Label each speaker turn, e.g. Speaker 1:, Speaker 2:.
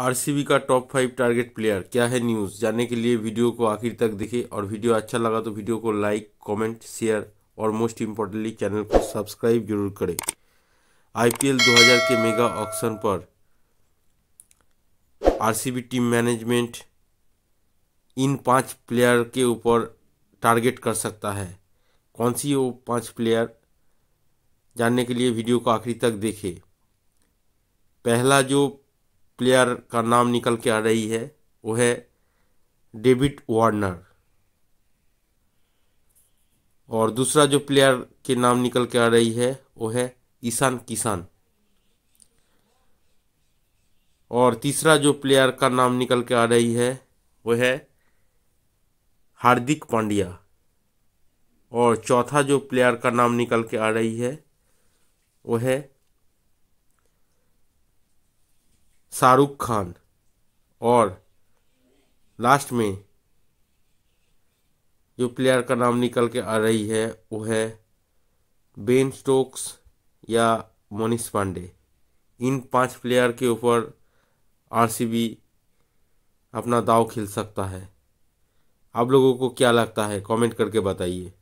Speaker 1: RCB का top five target player क्या है न्यूज़ जानने के लिए वीडियो को आखिर तक देखें और वीडियो अच्छा लगा तो वीडियो को लाइक कमेंट शेयर और मोस्ट इम्पोर्टेंटली चैनल को सब्सक्राइब जरूर करें आईपीएल 2000 के मेगा ऑक्शन पर आरसीबी टीम मैनेजमेंट इन पांच प्लेयर के ऊपर टारगेट कर सकता है कौन सी वो पाँच प्लेयर जानने के लिए वीडियो को आखिरी तक देखे पहला जो प्लेयर का नाम निकल के आ रही है वो है डेविड वार्नर और दूसरा जो प्लेयर के नाम निकल के आ रही है वो है ईशान किसान और तीसरा जो प्लेयर का नाम निकल के आ रही है वो है हार्दिक पांड्या और चौथा जो प्लेयर का नाम निकल के आ रही है वो है शाहरुख खान और लास्ट में जो प्लेयर का नाम निकल के आ रही है वो है बेन स्टोक्स या मोनिस पांडे इन पांच प्लेयर के ऊपर आरसीबी अपना दाव खेल सकता है आप लोगों को क्या लगता है कमेंट करके बताइए